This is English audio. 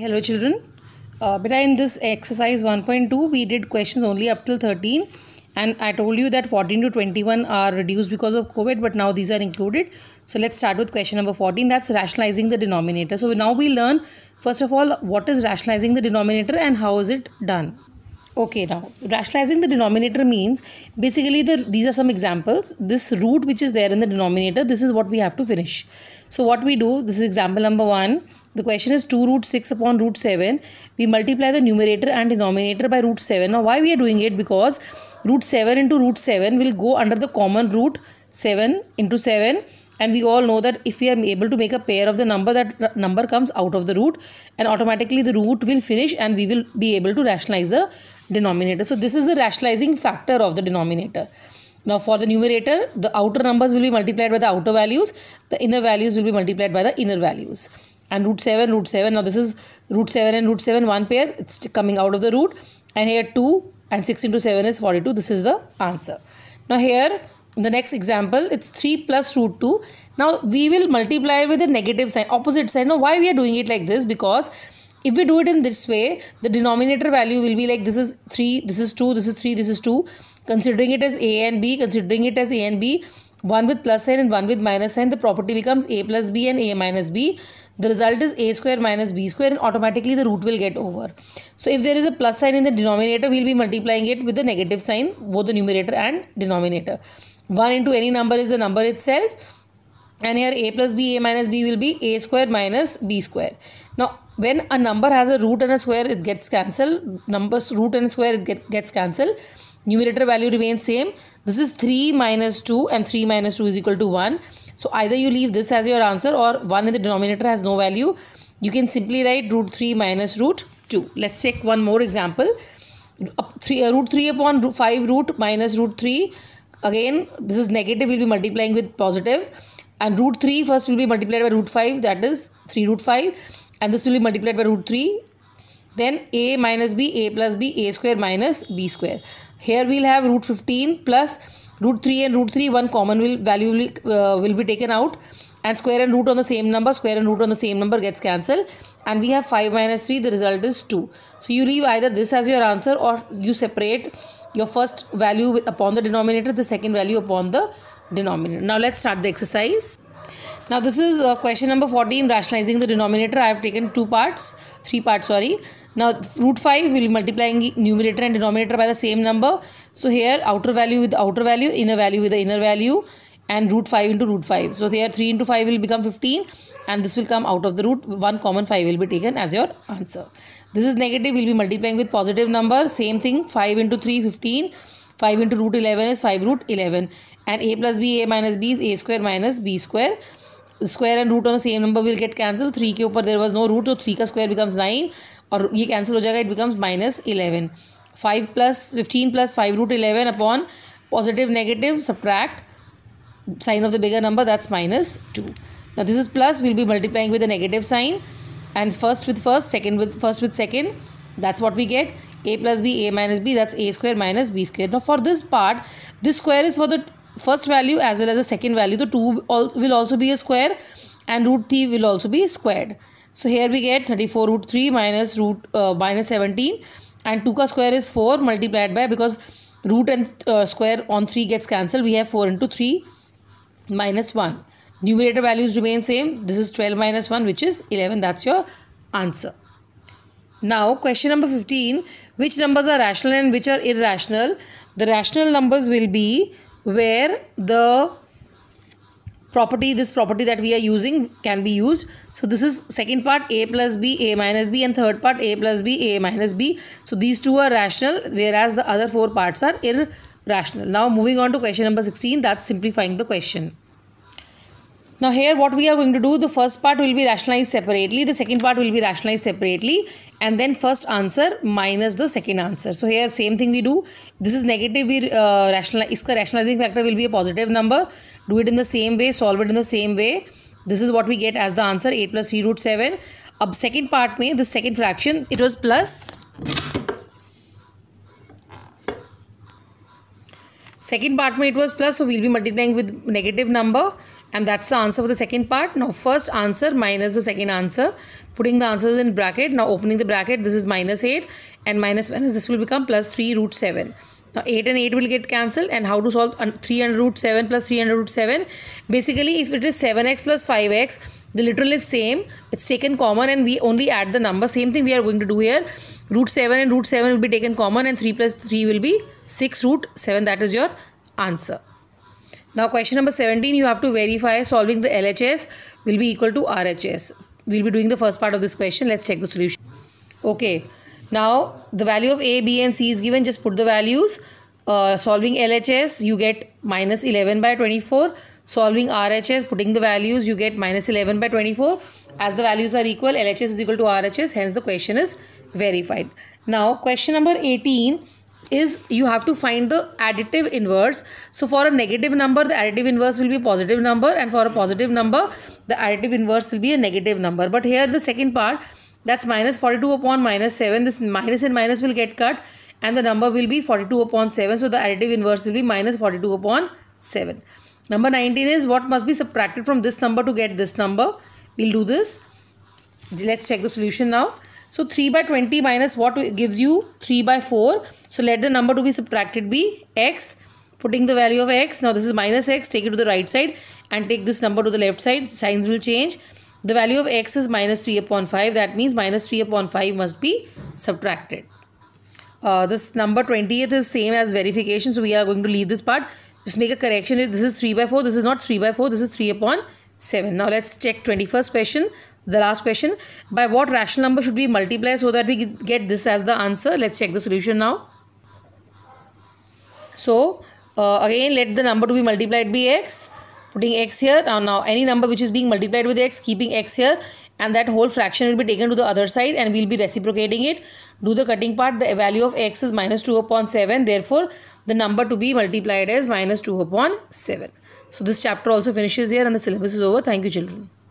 Hello children. Uh, in this exercise 1.2 we did questions only up till 13 and I told you that 14 to 21 are reduced because of COVID but now these are included. So let's start with question number 14 that's rationalizing the denominator. So now we learn first of all what is rationalizing the denominator and how is it done. Okay now rationalizing the denominator means basically the, these are some examples. This root which is there in the denominator this is what we have to finish. So what we do this is example number 1 the question is 2 root 6 upon root 7. We multiply the numerator and denominator by root 7. Now why we are doing it? Because root 7 into root 7 will go under the common root 7 into 7 and we all know that if we are able to make a pair of the number that number comes out of the root and automatically the root will finish and we will be able to rationalize the denominator. So this is the rationalizing factor of the denominator. Now for the numerator, the outer numbers will be multiplied by the outer values, the inner values will be multiplied by the inner values and root 7 root 7 now this is root 7 and root 7 one pair it's coming out of the root and here 2 and 6 into 7 is 42 this is the answer now here the next example it's 3 plus root 2 now we will multiply with a negative sign opposite sign now why we are doing it like this because if we do it in this way the denominator value will be like this is 3 this is 2 this is 3 this is 2 considering it as a and b considering it as a and b one with plus sign and one with minus sign, the property becomes a plus b and a minus b. The result is a square minus b square and automatically the root will get over. So if there is a plus sign in the denominator, we'll be multiplying it with the negative sign, both the numerator and denominator. 1 into any number is the number itself. And here a plus b, a minus b will be a square minus b square. Now when a number has a root and a square, it gets cancelled. Numbers root and square, it get, gets cancelled numerator value remains same this is 3 minus 2 and 3 minus 2 is equal to 1 so either you leave this as your answer or 1 in the denominator has no value you can simply write root 3 minus root 2 let's take one more example three, uh, root 3 upon root 5 root minus root 3 again this is negative we'll be multiplying with positive and root 3 first will be multiplied by root 5 that is 3 root 5 and this will be multiplied by root 3 then a minus b a plus b a square minus b square here we'll have root 15 plus root 3 and root 3 one common will value will, uh, will be taken out and square and root on the same number square and root on the same number gets cancelled and we have 5 minus 3 the result is 2 so you leave either this as your answer or you separate your first value upon the denominator the second value upon the denominator now let's start the exercise now this is uh, question number 14 rationalizing the denominator i have taken two parts three parts sorry now root 5 will be multiplying numerator and denominator by the same number. So here outer value with outer value, inner value with the inner value and root 5 into root 5. So here 3 into 5 will become 15 and this will come out of the root. 1 common 5 will be taken as your answer. This is negative, will be multiplying with positive number. Same thing 5 into 3, 15. 5 into root 11 is 5 root 11 and a plus b a minus b is a square minus b square square and root on the same number will get cancelled 3 के ऊपर there was no root so 3 ka square becomes 9 और ये cancel हो जाएगा it becomes minus eleven five plus fifteen plus five root eleven upon positive negative subtract sign of the bigger number that's minus two ना this is plus will be multiplying with negative sign and first with first second with first with second that's what we get a plus b a minus b that's a square minus b square no for this part this square is for the first value as well as the second value the two will also be a square and root three will also be square So here we get 34 root 3 minus root uh, minus 17 and 2 ka square is 4 multiplied by because root and uh, square on 3 gets cancelled. We have 4 into 3 minus 1. Numerator values remain same. This is 12 minus 1 which is 11. That's your answer. Now question number 15. Which numbers are rational and which are irrational? The rational numbers will be where the property, this property that we are using can be used. So this is second part a plus b, a minus b and third part a plus b, a minus b. So these two are rational whereas the other four parts are irrational. Now moving on to question number 16 that's simplifying the question. Now here what we are going to do, the first part will be rationalized separately, the second part will be rationalized separately and then first answer minus the second answer. So here same thing we do. This is negative, we uh, rationalize, iska rationalizing factor will be a positive number. Do it in the same way, solve it in the same way. This is what we get as the answer 8 plus 3 root 7. Ab second part mein, the second fraction, it was plus second part में it was plus so we'll be multiplying with negative number and that's the answer for the second part now first answer minus the second answer putting the answers in bracket now opening the bracket this is minus 8 and minus minus this will become plus 3 root 7 now 8 and 8 will get cancelled and how to solve 300 root 7 plus 300 root 7 basically if it is 7x plus 5x the literal is same it's taken common and we only add the number same thing we are going to do here root 7 and root 7 will be taken common and 3 plus 3 will be 6 root 7 that is your answer now question number 17 you have to verify solving the LHS will be equal to RHS. We'll be doing the first part of this question. Let's check the solution. Okay. Now the value of A, B and C is given. Just put the values. Uh, solving LHS you get minus 11 by 24. Solving RHS putting the values you get minus 11 by 24. As the values are equal LHS is equal to RHS hence the question is verified. Now question number 18 is you have to find the additive inverse. So for a negative number, the additive inverse will be a positive number and for a positive number, the additive inverse will be a negative number. But here the second part, that's minus 42 upon minus 7. This minus and minus will get cut and the number will be 42 upon 7. So the additive inverse will be minus 42 upon 7. Number 19 is what must be subtracted from this number to get this number. We'll do this. Let's check the solution now. So 3 by 20 minus what gives you 3 by 4. So let the number to be subtracted be x. Putting the value of x. Now this is minus x. Take it to the right side and take this number to the left side. Signs will change. The value of x is minus 3 upon 5. That means minus 3 upon 5 must be subtracted. Uh, this number 20th is same as verification. So we are going to leave this part. Just make a correction. This is 3 by 4. This is not 3 by 4. This is 3 upon 7. Now let's check 21st question the last question by what rational number should we multiply so that we get this as the answer let's check the solution now so uh, again let the number to be multiplied be x putting x here now any number which is being multiplied with x keeping x here and that whole fraction will be taken to the other side and we'll be reciprocating it do the cutting part the value of x is minus 2 upon 7 therefore the number to be multiplied is minus 2 upon 7 so this chapter also finishes here and the syllabus is over thank you children